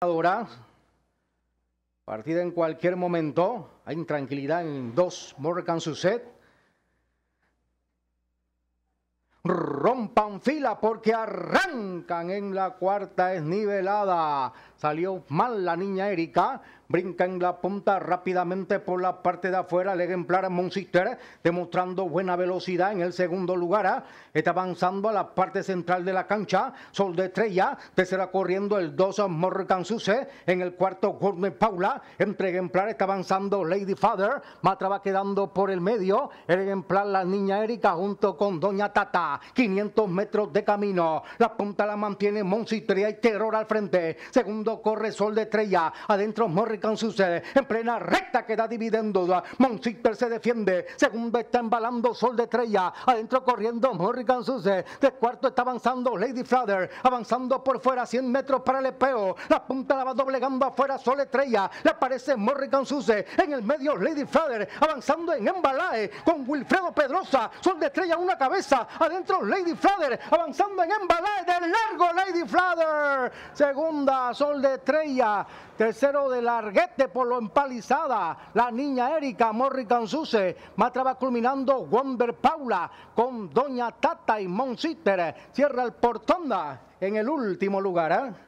Ahora, partida en cualquier momento. Hay intranquilidad en dos. Morgan Suset. Rompan fila porque arrancan en la cuarta desnivelada. Salió mal la niña Erika. Brinca en la punta rápidamente por la parte de afuera. El ejemplar a Monsister demostrando buena velocidad en el segundo lugar. ¿eh? Está avanzando a la parte central de la cancha. Sol de Estrella. Tercera corriendo el 2 Morgan Suse. En el cuarto Gourmet Paula. Entre ejemplar está avanzando Lady Father. Matra va quedando por el medio. El ejemplar la niña Erika junto con Doña Tata metros de camino. La punta la mantiene Monsitria y Terror al frente. Segundo corre Sol de Estrella. Adentro Morrican sucede. En plena recta queda dividendo. Monsiter se defiende. Segundo está embalando Sol de Estrella. Adentro corriendo Morrican sucede. De cuarto está avanzando Lady Flutter. Avanzando por fuera 100 metros para el epeo. La punta la va doblegando afuera Sol de Estrella. Le aparece Morrican Suce. En el medio Lady Flutter. Avanzando en embalaje con Wilfredo Pedrosa. Sol de Estrella una cabeza. Adentro Lady Flutter, avanzando en embalaje del largo Lady Flader. Segunda, Sol de Estrella. Tercero de Larguete por lo empalizada. La niña Erika Morrican Suse. Matra culminando Wonder Paula con Doña Tata y Monsister. Cierra el portonda en el último lugar. ¿eh?